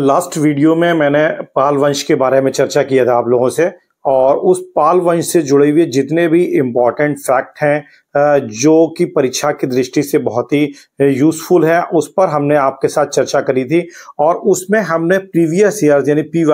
Last video में मैंने पाल वंश के बारे में चर्चा किया था आप लोगों से और उस पाल वंश से जुड़े हुए जितने भी इम्पोर्टेंट फैक्ट हैं जो कि परीक्षा की दृष्टि से बहुत ही यूजफुल है उस पर हमने आपके साथ चर्चा करी थी और उसमें हमने प्रीवियस ईयर यानी पी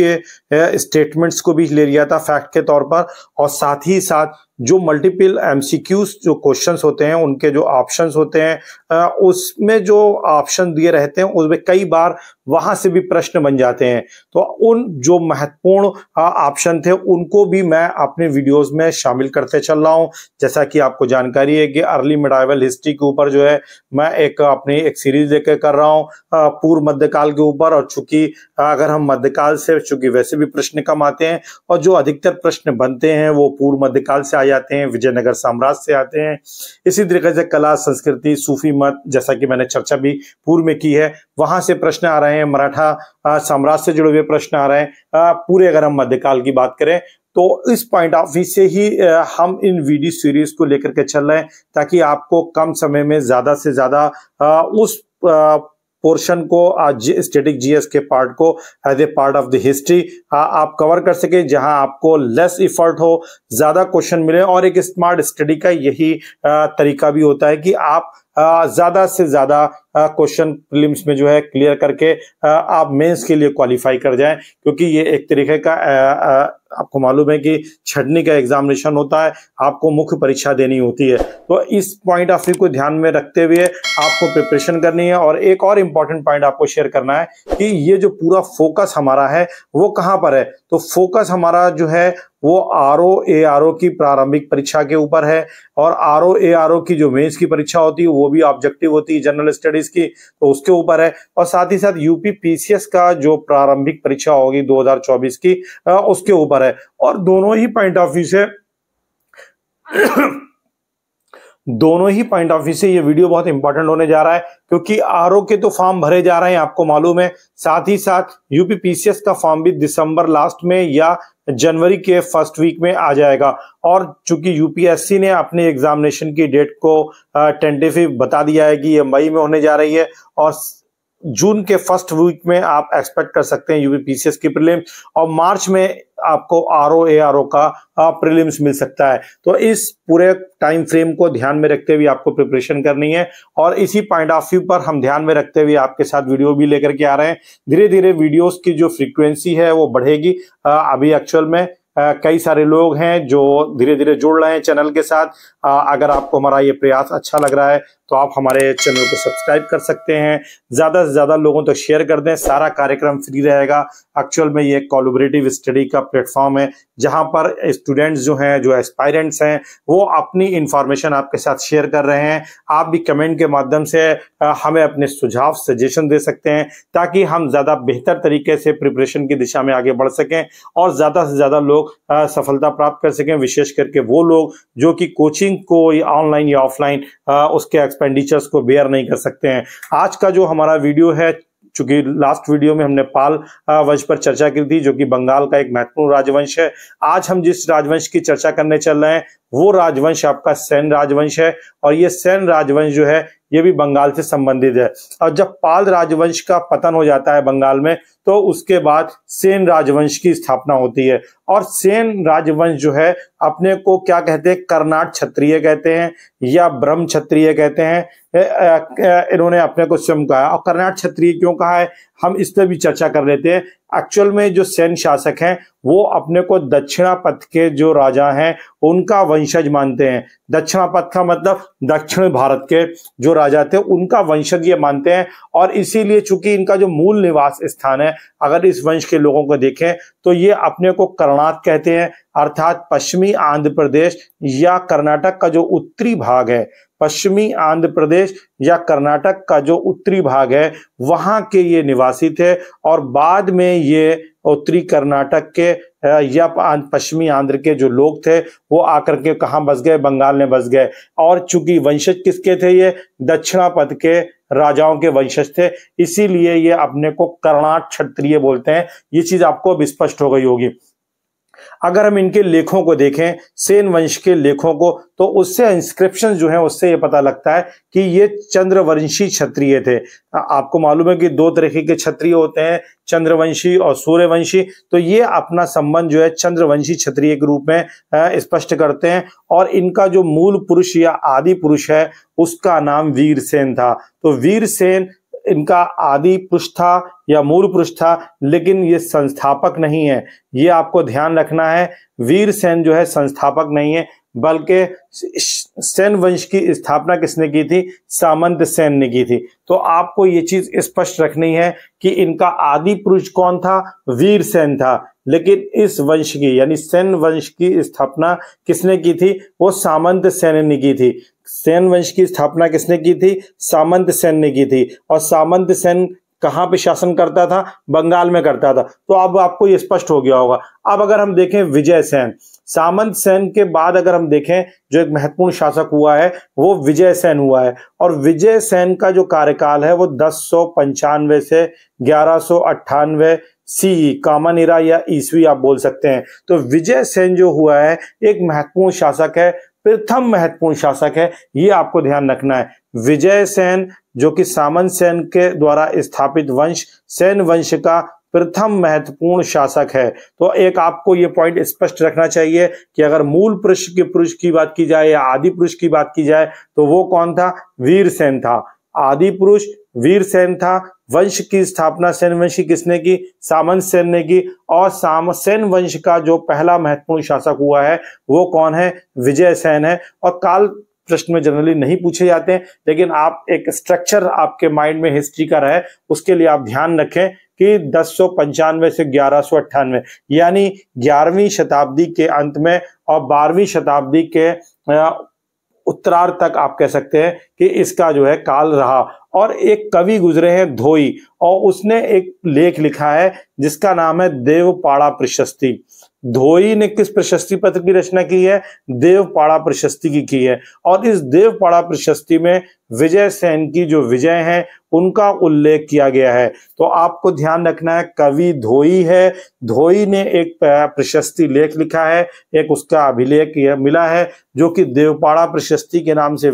के स्टेटमेंट्स को भी ले लिया था फैक्ट के तौर पर और साथ ही साथ जो मल्टीपल एमसीक्यूज जो क्वेश्चंस होते हैं उनके जो ऑप्शंस होते हैं उसमें जो ऑप्शन दिए रहते हैं उसमें कई बार वहां से भी प्रश्न बन जाते हैं तो उन जो महत्वपूर्ण ऑप्शन थे उनको भी मैं अपने वीडियोस में शामिल करते चल रहा हूं जैसा कि आप आपको जानकारी है कि अर्ली मिडाइवल हिस्ट्री के ऊपर जो है मैं एक अपनी एक सीरीज लेकर कर रहा हूँ पूर्व मध्यकाल के ऊपर और चूंकि अगर हम मध्यकाल से चूंकि वैसे भी प्रश्न कम आते हैं और जो अधिकतर प्रश्न बनते हैं वो पूर्व मध्यकाल से आ जाते हैं विजयनगर साम्राज्य से आते हैं इसी तरीके से कला संस्कृति सूफी मत जैसा कि मैंने चर्चा भी पूर्व में की है वहां से प्रश्न आ रहे हैं मराठा साम्राज्य से जुड़े हुए प्रश्न आ रहे हैं पूरे अगर हम मध्यकाल की बात करें तो इस पॉइंट ऑफ व्यू से ही हम इन वीडियो सीरीज को लेकर के चल रहे हैं ताकि आपको कम समय में ज्यादा से ज्यादा उस पोर्शन को स्टेटिक जीएस के पार्ट को as a part of the history आप कवर कर सके जहां आपको लेस इफर्ट हो ज्यादा क्वेश्चन मिले और एक स्मार्ट स्टडी का यही तरीका भी होता है कि आप ज्यादा से ज्यादा क्वेश्चन प्रीलिम्स में जो है क्लियर करके आप मेंस के लिए क्वालिफाई कर जाएं क्योंकि ये एक तरीके का आपको मालूम है कि छटनी का एग्जामिनेशन होता है आपको मुख्य परीक्षा देनी होती है तो इस पॉइंट ऑफ व्यू को ध्यान में रखते हुए आपको प्रिपरेशन करनी है और एक और इम्पॉर्टेंट पॉइंट आपको शेयर करना है कि ये जो पूरा फोकस हमारा है वो कहाँ पर है तो फोकस हमारा जो है वो आर ओ ए आर ओ की प्रारंभिक परीक्षा के ऊपर है और आर ओ ए आर ओ की जो मेंस की परीक्षा होती है वो भी ऑब्जेक्टिव होती है जनरल स्टडीज की तो उसके ऊपर है और साथ ही साथ यूपी पीसीएस का जो प्रारंभिक परीक्षा होगी 2024 की उसके ऊपर है और दोनों ही पॉइंट ऑफ व्यू से दोनों ही पॉइंट ऑफ व्यू से ये वीडियो बहुत इंपॉर्टेंट होने जा रहा है क्योंकि आर के तो फॉर्म भरे जा रहे हैं आपको मालूम है साथ ही साथ यूपी पीसीएस का फॉर्म भी दिसंबर लास्ट में या जनवरी के फर्स्ट वीक में आ जाएगा और चूंकि यूपीएससी ने अपने एग्जामिनेशन की डेट को टेंटेटिव बता दिया है कि ये मई में होने जा रही है और जून के फर्स्ट वीक में आप एक्सपेक्ट कर सकते हैं यूपीपीसीएस की प्रीलिम्स और मार्च में आपको आर ओ ए आर ओ का प्रीलिम्स मिल सकता है तो इस पूरे टाइम फ्रेम को ध्यान में रखते हुए आपको प्रिपरेशन करनी है और इसी पॉइंट ऑफ व्यू पर हम ध्यान में रखते हुए आपके साथ वीडियो भी लेकर के आ रहे हैं धीरे धीरे वीडियोस की जो फ्रीक्वेंसी है वो बढ़ेगी अभी एक्चुअल में कई सारे लोग हैं जो धीरे धीरे जुड़ रहे हैं चैनल के साथ अगर आपको हमारा ये प्रयास अच्छा लग रहा है तो आप हमारे चैनल को सब्सक्राइब कर सकते हैं ज़्यादा से ज़्यादा लोगों तक तो शेयर कर दें सारा कार्यक्रम फ्री रहेगा एक्चुअल में ये कोलोबरेटिव स्टडी का प्लेटफॉर्म है जहाँ पर स्टूडेंट्स जो हैं जो एस्पायरेंट्स हैं वो अपनी इन्फॉर्मेशन आपके साथ शेयर कर रहे हैं आप भी कमेंट के माध्यम से हमें अपने सुझाव सजेशन दे सकते हैं ताकि हम ज़्यादा बेहतर तरीके से प्रिपरेशन की दिशा में आगे बढ़ सकें और ज़्यादा से ज़्यादा लोग सफलता प्राप्त कर सकें विशेष करके वो लोग जो कि कोचिंग को ऑनलाइन या ऑफलाइन उसके एक्सपेंडिचर्स को बेयर नहीं कर सकते हैं आज का जो हमारा वीडियो है चूंकि लास्ट वीडियो में हमने पाल वंश पर चर्चा की थी जो कि बंगाल का एक महत्वपूर्ण राजवंश है आज हम जिस राजवंश की चर्चा करने चल रहे हैं वो राजवंश आपका सैन राजवंश है और ये सैन राजवंश जो है ये भी बंगाल से संबंधित है और जब पाल राजवंश का पतन हो जाता है बंगाल में तो उसके बाद सेन राजवंश की स्थापना होती है और सेन राजवंश जो है अपने को क्या कहते हैं कर्नाट क्षत्रिय कहते हैं या ब्रह्म क्षत्रिय कहते हैं इन्होंने अपने को स्वयं कहा और कर्नाट क्षत्रिय क्यों कहा है हम इस पर भी चर्चा कर लेते हैं एक्चुअल में जो सैन्य शासक हैं वो अपने को दक्षिणापथ के जो राजा हैं उनका वंशज मानते हैं दक्षिणापथ का मतलब दक्षिण भारत के जो राजा थे उनका वंशज ये मानते हैं और इसीलिए चूंकि इनका जो मूल निवास स्थान है अगर इस वंश के लोगों को देखें तो ये अपने को कर्णात कहते हैं अर्थात पश्चिमी आंध्र प्रदेश या कर्नाटक का जो उत्तरी भाग है पश्चिमी आंध्र प्रदेश या कर्नाटक का जो उत्तरी भाग है वहां के ये निवासी थे और बाद में ये उत्तरी कर्नाटक के या पश्चिमी आंध्र के जो लोग थे वो आकर के कहाँ बस गए बंगाल में बस गए और चूंकि वंशज किसके थे ये दक्षिणापद के राजाओं के वंशज थे इसीलिए ये अपने को कर्णाट क्षत्रिय बोलते हैं ये चीज आपको अब स्पष्ट हो गई होगी अगर हम इनके लेखों को देखें सेन वंश के लेखों को तो उससे इंस्क्रिप्शन जो है उससे ये पता लगता है कि ये चंद्रवंशी क्षत्रिय थे आपको मालूम है कि दो तरीके के क्षत्रिय होते हैं चंद्रवंशी और सूर्यवंशी तो ये अपना संबंध जो है चंद्रवंशी क्षत्रिय के रूप में स्पष्ट करते हैं और इनका जो मूल पुरुष या आदि पुरुष है उसका नाम वीरसेन था तो वीरसेन इनका आदि पुरुष था या मूल पुरुष था लेकिन ये संस्थापक नहीं है ये आपको ध्यान रखना है वीर सेन जो है संस्थापक नहीं है बल्कि सेन वंश की स्थापना किसने की थी सामंत सेन ने की थी तो आपको ये चीज स्पष्ट रखनी है कि इनका आदि पुरुष कौन था वीर सेन था लेकिन इस वंश की यानी सेन वंश की स्थापना किसने की थी वो सामंत सेन ने की थी सेन वंश की स्थापना किसने की थी सामंत सेन ने की थी और सामंत सेन कहाँ पे शासन करता था बंगाल में करता था तो अब आपको ये स्पष्ट हो गया होगा अब अगर हम देखें विजय सेन सामंत सेन के बाद अगर हम देखें जो एक महत्वपूर्ण शासक हुआ है वो विजय सेन हुआ है और विजय सेन का जो कार्यकाल है वो दस से ग्यारह सी कामन इरा या ईसवी आप बोल सकते हैं तो विजय सेन जो हुआ है एक महत्वपूर्ण शासक है प्रथम महत्वपूर्ण शासक है ये आपको ध्यान रखना है विजय सेन जो कि सामन सेन के द्वारा स्थापित वंश सेन वंश का प्रथम महत्वपूर्ण शासक है तो एक आपको ये पॉइंट स्पष्ट रखना चाहिए कि अगर मूल पुरुष के पुरुष की बात की जाए या आदि पुरुष की बात की जाए तो वो कौन था वीर सेन था आदि पुरुष वीर सेन था वंश की स्थापना सेन किसने की सामंत सेन ने की और साम सेन वंश का जो पहला महत्वपूर्ण शासक हुआ है वो कौन है विजय सेन है और काल प्रश्न में जनरली नहीं पूछे जाते हैं लेकिन आप एक स्ट्रक्चर आपके माइंड में हिस्ट्री का रहे उसके लिए आप ध्यान रखें कि दस से ग्यारह यानी ग्यारहवीं शताब्दी के अंत में और बारहवीं शताब्दी के उत्तरार्ध तक आप कह सकते हैं कि इसका जो है काल रहा और एक कवि गुजरे हैं धोई और उसने एक लेख लिखा है जिसका नाम है देवपाड़ा प्रशस्ति धोई ने किस प्रशस्ति पत्र की रचना की है देवपाड़ा प्रशस्ति की की है और इस देवपाड़ा प्रशस्ति में विजय सेन की जो विजय है उनका उल्लेख किया गया है तो आपको ध्यान रखना है कवि धोई है धोई ने एक प्रशस्ति लेख लिखा है एक उसका अभिलेख मिला है जो कि देवपाड़ा प्रशस्ति के नाम से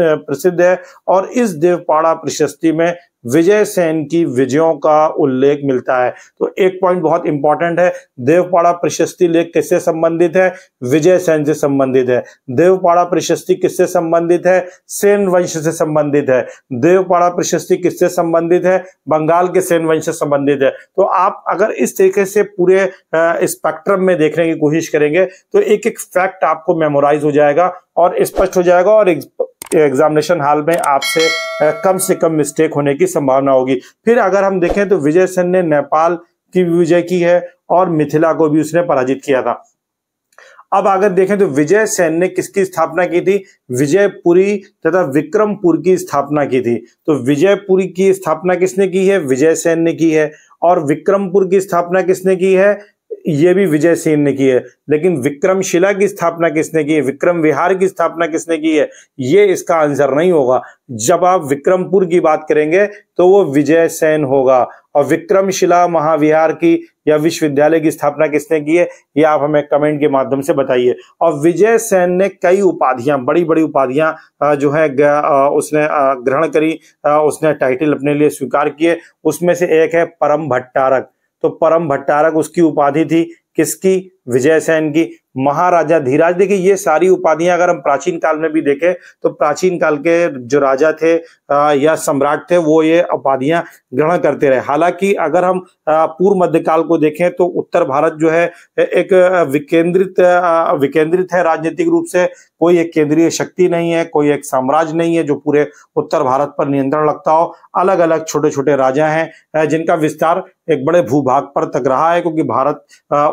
प्रसिद्ध है और इस देवपाड़ा प्रशस्ति में विजय सेन की विजयों का उल्लेख मिलता है तो एक पॉइंट बहुत इंपॉर्टेंट है देवपाड़ा प्रशस्ति लेख किससे संबंधित है विजय सेन से संबंधित है देवपाड़ा प्रशस्ति किससे संबंधित है सेन वंश से संबंधित है देवपाड़ा प्रशस्ति किससे संबंधित है बंगाल के सेन वंश से संबंधित है तो आप अगर इस तरीके से पूरे स्पेक्ट्रम में देखने की कोशिश करेंगे तो एक एक फैक्ट आपको मेमोराइज हो जाएगा और स्पष्ट हो जाएगा और एग्जामिनेशन हाल में आपसे कम से कम मिस्टेक होने की संभावना होगी फिर अगर हम देखें तो विजय सेन ने नेपाल की विजय की है और मिथिला को भी उसने पराजित किया था अब अगर देखें तो विजय सेन ने किसकी स्थापना की थी विजयपुरी तथा विक्रमपुर की स्थापना की थी तो विजयपुरी की स्थापना किसने की है विजय सेन ने की है और विक्रमपुर की स्थापना किसने की है ये भी विजय सेन ने की है लेकिन विक्रमशिला की स्थापना किसने की है विक्रम विहार की स्थापना किसने की है ये इसका आंसर नहीं होगा जब आप विक्रमपुर की बात करेंगे तो वो विजय सेन होगा और विक्रमशिला महाविहार की या विश्वविद्यालय की स्थापना किसने की है ये आप हमें कमेंट के माध्यम से बताइए और विजय सेन ने कई उपाधियां बड़ी बड़ी उपाधियां जो है उसने ग्रहण करी उसने टाइटल अपने लिए स्वीकार किए उसमें से एक है परम भट्टारक तो परम भट्टारक उसकी उपाधि थी किसकी विजय सेन की महाराजा धीराज देखिए ये सारी उपाधियां अगर हम प्राचीन काल में भी देखें तो प्राचीन काल के जो राजा थे या सम्राट थे वो ये उपाधियां ग्रहण करते रहे हालांकि अगर हम पूर्व मध्यकाल को देखें तो उत्तर भारत जो है एक विकेंद्रित विकेंद्रित है राजनीतिक रूप से कोई एक केंद्रीय शक्ति नहीं है कोई एक साम्राज्य नहीं है जो पूरे उत्तर भारत पर नियंत्रण लगता हो अलग अलग छोटे छोटे राजा हैं जिनका विस्तार एक बड़े भूभाग पर तक रहा है क्योंकि भारत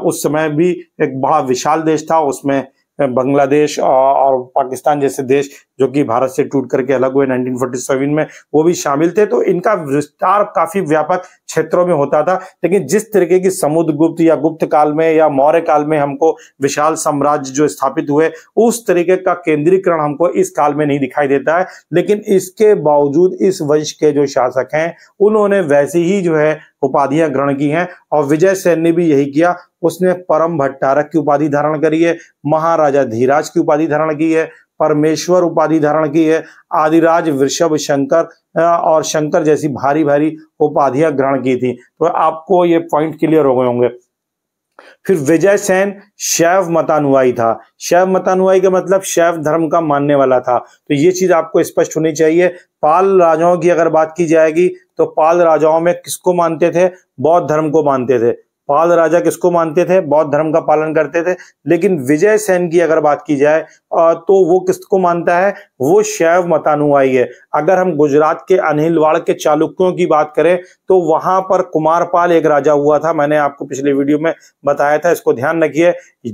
उस समय भी एक बड़ा विशाल देश था उसमें बांग्लादेश और पाकिस्तान जैसे देश जो कि भारत से टूट करके अलग हुए 1947 में वो भी शामिल थे तो इनका विस्तार काफी व्यापक क्षेत्रों में होता था लेकिन जिस तरीके की समुद्र गुप्त या गुप्त काल में या मौर्य काल में हमको विशाल साम्राज्य जो स्थापित हुए उस तरीके का केंद्रीकरण हमको इस काल में नहीं दिखाई देता है लेकिन इसके बावजूद इस वंश के जो शासक हैं उन्होंने वैसे ही जो है उपाधियां ग्रहण की हैं और विजय सेन ने भी यही किया उसने परम भट्टारक की उपाधि धारण करी है महाराजा धीराज की उपाधि धारण की है परमेश्वर उपाधि धारण की है आदिराज वृषभ शंकर और शंकर जैसी भारी भारी उपाधियां ग्रहण की थी तो आपको ये पॉइंट क्लियर हो गए होंगे फिर विजय सेन शैव मतानुवाई था शैव मतानुवाई का मतलब शैव धर्म का मानने वाला था तो ये चीज आपको स्पष्ट होनी चाहिए पाल राजाओं की अगर बात की जाएगी तो पाल राजाओं में किसको मानते थे बौद्ध धर्म को मानते थे पाल राजा किसको मानते थे बौद्ध धर्म का पालन करते थे लेकिन विजय सेन की अगर बात की जाए तो वो किसको मानता है वो शैव मतानुआई है अगर हम गुजरात के अनिलवाड़ के चालुक्यों की बात करें तो वहां पर कुमारपाल एक राजा हुआ था मैंने आपको पिछले वीडियो में बताया था इसको ध्यान रखिए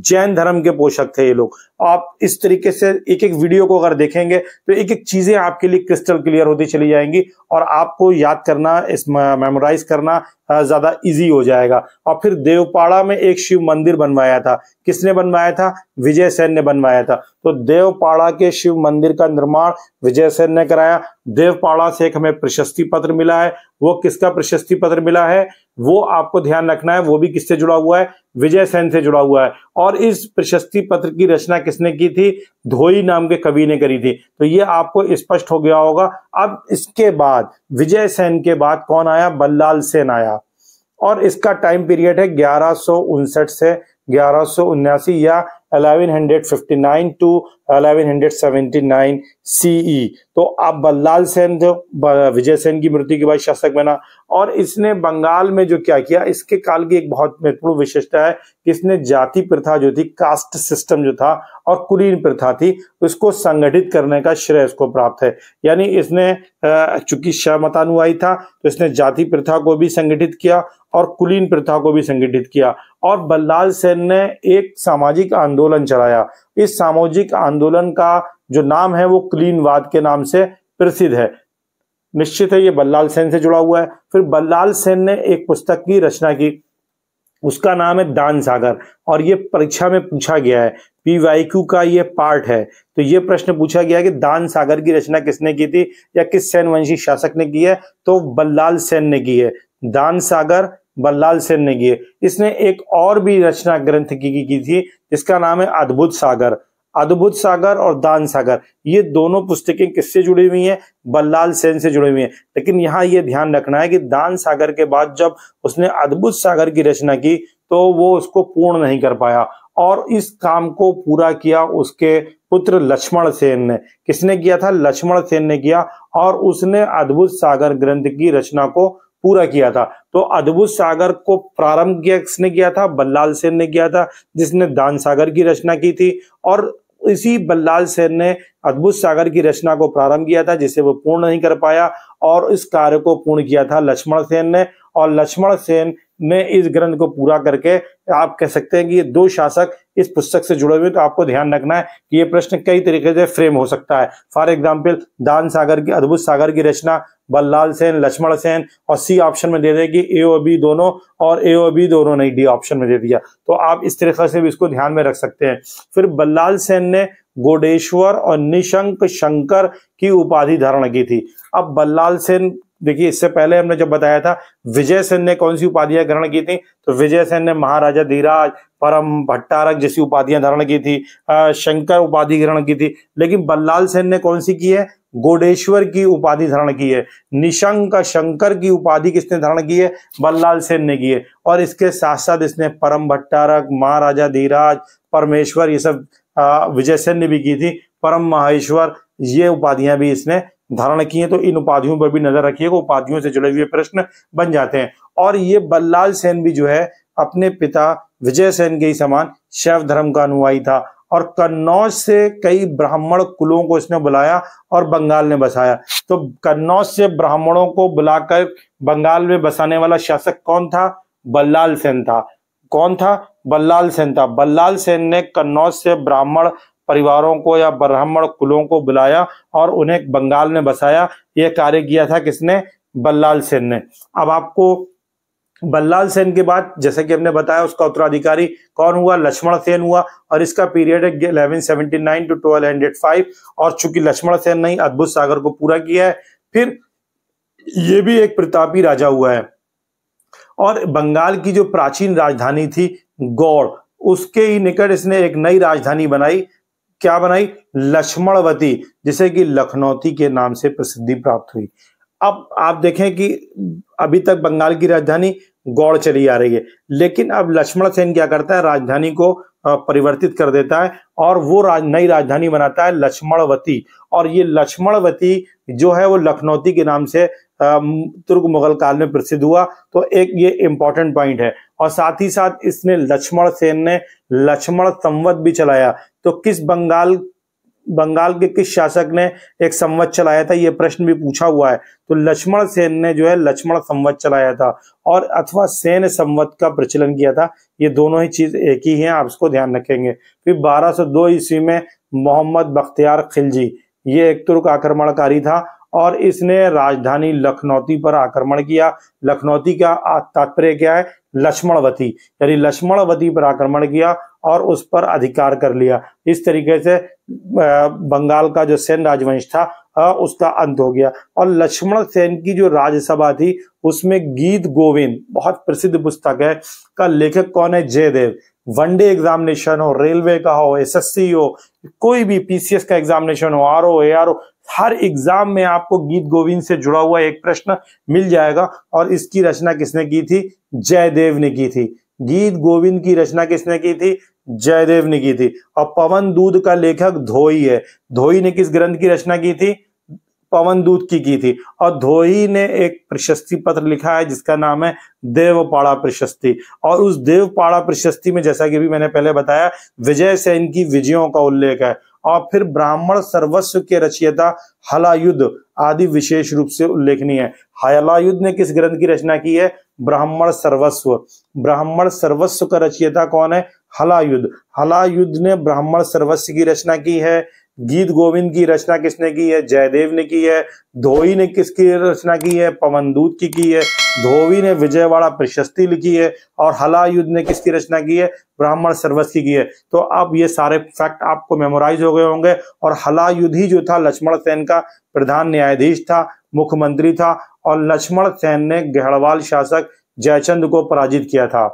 जैन धर्म के पोषक थे ये लोग आप इस तरीके से एक एक वीडियो को अगर देखेंगे तो एक एक चीजें आपके लिए क्रिस्टल क्लियर होती चली जाएंगी और आपको याद करना इस मेमोराइज करना ज्यादा इजी हो जाएगा और फिर देवपाड़ा में एक शिव मंदिर बनवाया था किसने बनवाया था विजय सेन ने बनवाया था तो देवपाड़ा के शिव मंदिर का निर्माण विजय सेन ने कराया देवपाड़ा से एक हमें प्रशस्ति पत्र मिला है वो किसका प्रशस्ति पत्र मिला है वो आपको ध्यान रखना है वो भी किससे जुड़ा हुआ है विजय सेन से जुड़ा हुआ है और इस प्रशस्ति पत्र की रचना किसने की थी धोई नाम के कवि ने करी थी तो ये आपको स्पष्ट हो गया होगा अब इसके बाद विजय सेन के बाद कौन आया बल्लाल सेन आया और इसका टाइम पीरियड है ग्यारह से ग्यारह या 1159 टू 1179 सीई e. तो आप बल्लाल सेन जो विजय सेन की मृत्यु के बाद शासक बना और इसने बंगाल में जो क्या किया इसके काल की एक बहुत महत्वपूर्ण विशेषता है कि इसने जाति प्रथा जो थी कास्ट सिस्टम जो था और कुलीन प्रथा थी उसको संगठित करने का श्रेय इसको प्राप्त है यानी इसने चूंकि क्षमतानुयायी था तो इसने जाति प्रथा को भी संगठित किया और कुलीन प्रथा को भी संगठित किया और बल्लाल सेन ने एक सामाजिक आंदोलन चलाया इस सामाजिक आंदोलन आंदोलन का जो नाम है वो क्लीनवाद के नाम से प्रसिद्ध है निश्चित है ये बल्लाल सेन से जुड़ा हुआ है फिर बल्लाल सेन ने एक पुस्तक की रचना की उसका नाम है दान सागर और ये परीक्षा में पूछा गया है पी का ये पार्ट है तो ये प्रश्न पूछा गया कि दान सागर की रचना किसने की थी या किस सैन वंशी शासक ने की है तो बल्लाल सेन ने की है दान सागर बल्लाल सेन ने की है इसने एक और भी रचना ग्रंथ की, की, की थी जिसका नाम है अद्भुत सागर अद्भुत सागर और दान सागर ये दोनों पुस्तकें किससे जुड़ी हुई हैं बल्लाल सेन से जुड़ी हुई हैं लेकिन यहाँ ये ध्यान रखना है कि दान सागर के बाद जब उसने अद्भुत सागर की रचना की तो वो उसको पूर्ण नहीं कर पाया और इस काम को पूरा किया उसके पुत्र लक्ष्मण सेन ने किसने किया था लक्ष्मण सेन ने किया और उसने अद्भुत सागर ग्रंथ की रचना को पूरा किया था तो अद्भुत सागर को प्रारंभ किया किसने किया था बल्लाल सेन ने किया था जिसने दान सागर की रचना की थी और इसी बल्लाल सेन ने अद्भुत सागर की रचना को प्रारंभ किया था जिसे वो पूर्ण नहीं कर पाया और इस कार्य को पूर्ण किया था लक्ष्मण सेन ने और लक्ष्मण सेन ने इस ग्रंथ को पूरा करके आप कह सकते हैं कि ये दो शासक इस पुस्तक से जुड़े हुए तो आपको ध्यान रखना है कि ये प्रश्न कई तरीके से फ्रेम हो सकता है फॉर एग्जाम्पल दान सागर की अद्भुत सागर की रचना बल्लाल सेन लक्ष्मण सेन और सी ऑप्शन में दे दें कि ए ओ बी दोनों और ए ओ बी दोनों ने डी ऑप्शन में दे दिया तो आप इस तरीके से भी इसको ध्यान में रख सकते हैं फिर बल्लाल सेन ने गोडेश्वर और निशंक शंकर की उपाधि धारण की थी अब बल्लाल सेन देखिए इससे पहले हमने जब बताया था विजय सेन ने कौन सी उपाधियां ग्रहण की थी तो विजय सेन ने महाराजा धीराज परम भट्टारक जैसी उपाधियां धारण की थी शंकर उपाधि ग्रहण की थी लेकिन बल्लाल सेन ने कौन सी की है गोडेश्वर की उपाधि धारण की है निशंक शंकर की उपाधि किसने धारण की है बल्लाल सेन ने की है और इसके साथ साथ इसने परम भट्टारक महाराजा धीराज परमेश्वर ये सब विजय सेन ने भी की थी परम महेश्वर ये उपाधियां भी इसने धारण की है तो इन उपाधियों पर भी नजर रखिएगा उपाधियों से जुड़े हुए प्रश्न बन जाते हैं और ये बल्लाल सेन भी जो है अपने पिता विजय सेन के ही समान शैव धर्म का अनुयायी था और कन्नौज से कई ब्राह्मण कुलों को इसने बुलाया और बंगाल ने बसाया तो कन्नौज से ब्राह्मणों को बुलाकर बंगाल में बसाने वाला शासक कौन था बल्लाल सेन था कौन था बल्लाल सेन था बल्लाल सेन ने कन्नौज से ब्राह्मण परिवारों को या ब्राह्मण कुलों को बुलाया और उन्हें बंगाल में बसाया यह कार्य किया था किसने बल्लाल सेन ने अब आपको बल्लाल सेन के बाद जैसे कि हमने बताया उसका उत्तराधिकारी कौन हुआ लक्ष्मण सेन हुआ और इसका पीरियड है इलेवन टू फाइव और चूंकि लक्ष्मण सेन ने अद्भुत सागर को पूरा किया है फिर ये भी एक प्रतापी राजा हुआ है और बंगाल की जो प्राचीन राजधानी थी गौड़ उसके ही निकट इसने एक नई राजधानी बनाई क्या बनाई लक्ष्मणवती जिसे कि लखनौती के नाम से प्रसिद्धि प्राप्त हुई अब आप देखें कि अभी तक बंगाल की राजधानी गौड़ चली आ रही है लेकिन अब लक्ष्मण सेन क्या करता है राजधानी को परिवर्तित कर देता है और वो राज, नई राजधानी बनाता है लक्ष्मणवती और ये लक्ष्मणवती जो है वो लखनौती के नाम से तुर्क मुगल काल में प्रसिद्ध हुआ तो एक ये इंपॉर्टेंट पॉइंट है और साथ ही साथ इसने लक्ष्मण सेन ने लक्ष्मण संवत भी चलाया तो किस बंगाल बंगाल के किस शासक ने एक संवत चलाया था यह प्रश्न भी पूछा हुआ है तो लक्ष्मण सेन ने जो है लक्ष्मण संवत चलाया था और अथवा सेन संवत का प्रचलन किया था ये दोनों ही चीज एक ही है आप इसको ध्यान रखेंगे फिर 1202 ईस्वी में मोहम्मद बख्तियार खिलजी ये एक तुर्क आक्रमणकारी था और इसने राजधानी लखनौती पर आक्रमण किया लखनौती का तात्पर्य क्या है लक्ष्मणवती यानी लक्ष्मणवती पर आक्रमण किया और उस पर अधिकार कर लिया इस तरीके से बंगाल का जो सेन राजवंश था उसका अंत हो गया और लक्ष्मण सेन की जो राज्यसभा थी उसमें गीत गोविंद बहुत प्रसिद्ध पुस्तक है का लेखक कौन है जयदेव वनडे एग्जामिनेशन हो रेलवे का हो एसएससी हो कोई भी पीसीएस का एग्जामिनेशन हो R O A R O हर एग्जाम में आपको गीत गोविंद से जुड़ा हुआ एक प्रश्न मिल जाएगा और इसकी रचना किसने की थी जयदेव ने की थी गीत गोविंद की रचना किसने की थी जयदेव ने की थी और पवन दूध का लेखक धोई है धोई ने किस ग्रंथ की रचना की थी पवन दूत की की थी और धोई ने एक प्रशस्ति पत्र लिखा है जिसका नाम है देवपाड़ा प्रशस्ति और उस देवपाड़ा प्रशस्ति में जैसा कि भी मैंने पहले बताया विजय सेन की विजयों का उल्लेख है और फिर ब्राह्मण सर्वस्व के रचयिता हलायुद्ध आदि विशेष रूप से उल्लेखनीय है हलायुद्ध ने किस ग्रंथ की रचना की है ब्राह्मण सर्वस्व ब्राह्मण सर्वस्व का रचयिता कौन है हलायुद्ध हलायुद्ध ने ब्राह्मण सर्वस्व की रचना की है गीत गोविंद की रचना किसने की है जयदेव ने की है धोई ने किसकी रचना की है पवनदूत की की है धोवी ने विजयवाड़ा प्रशस्ति लिखी है और हलायुद्ध ने किसकी रचना की है ब्राह्मण सर्वस की की है तो अब ये सारे फैक्ट आपको मेमोराइज हो गए होंगे और हलायुद्ध ही जो था लक्ष्मण सेन का प्रधान न्यायाधीश था मुख्यमंत्री था और लक्ष्मण सेन ने गहड़वाल शासक जयचंद को पराजित किया था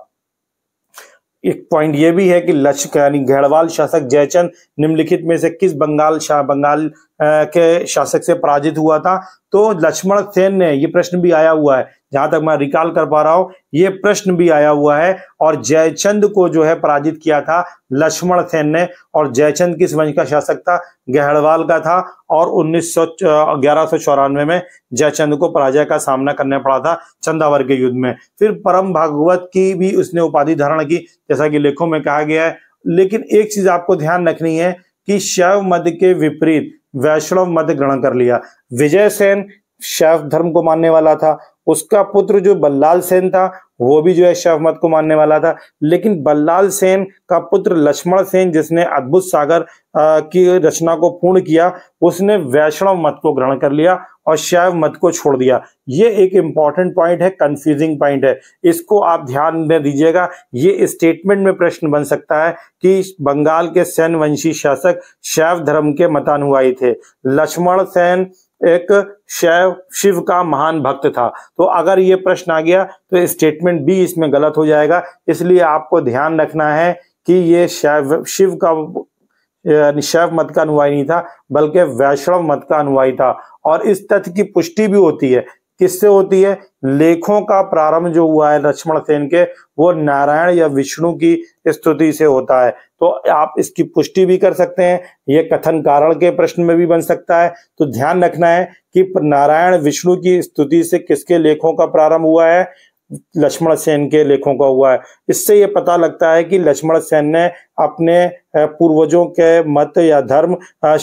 एक पॉइंट ये भी है कि लक्ष यानी गढ़वाल शासक जयचंद निम्नलिखित में से किस बंगाल शाह बंगाल के शासक से पराजित हुआ था तो लक्ष्मण सेन ने ये प्रश्न भी आया हुआ है जहां तक मैं रिकॉल कर पा रहा हूं ये प्रश्न भी आया हुआ है और जयचंद को जो है पराजित किया था लक्ष्मण सेन ने और जयचंद किस वंश का शासक था गहड़वाल का था और उन्नीस ग्यारह में जयचंद को पराजय का सामना करना पड़ा था चंदावर के युद्ध में फिर परम भागवत की भी उसने उपाधि धारण की जैसा कि लेखों में कहा गया है लेकिन एक चीज आपको ध्यान रखनी है कि शैव मध के विपरीत वैष्णव मध ग्रहण कर लिया विजय सेन शैव धर्म को मानने वाला था उसका पुत्र जो बल्लाल सेन था वो भी जो है शाह मत को मानने वाला था लेकिन बल्लाल सेन का पुत्र लक्ष्मण सेन जिसने अद्भुत सागर की रचना को पूर्ण किया उसने वैष्णव मत को ग्रहण कर लिया और शैव मत को छोड़ दिया ये एक इंपॉर्टेंट पॉइंट है कंफ्यूजिंग पॉइंट है इसको आप ध्यान में दीजिएगा ये स्टेटमेंट में प्रश्न बन सकता है कि बंगाल के सैन वंशी शासक शैव धर्म के मतानुयायी थे लक्ष्मण सेन एक शैव शिव का महान भक्त था तो अगर ये प्रश्न आ गया तो स्टेटमेंट बी इसमें गलत हो जाएगा इसलिए आपको ध्यान रखना है कि ये शैव शिव का शैव मत का अनुवाई नहीं था बल्कि वैष्णव मत का अनुवाई था और इस तथ्य की पुष्टि भी होती है किससे होती है लेखों का प्रारंभ जो हुआ है लक्ष्मण सेन के वो नारायण या विष्णु की स्तुति से होता है तो आप इसकी पुष्टि भी कर सकते हैं ये कथन कारण के प्रश्न में भी बन सकता है तो ध्यान रखना है कि नारायण विष्णु की स्तुति से किसके लेखों का प्रारंभ हुआ है लक्ष्मण सेन के लेखों का हुआ है इससे ये पता लगता है कि लक्ष्मण सेन ने अपने पूर्वजों के मत या धर्म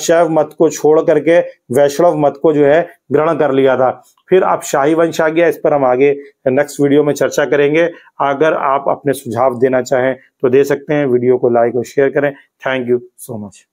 शैव मत को छोड़ करके वैष्णव मत को जो है ग्रहण कर लिया था फिर आप शाही वंश आ गया इस पर हम आगे नेक्स्ट वीडियो में चर्चा करेंगे अगर आप अपने सुझाव देना चाहें तो दे सकते हैं वीडियो को लाइक और शेयर करें थैंक यू सो मच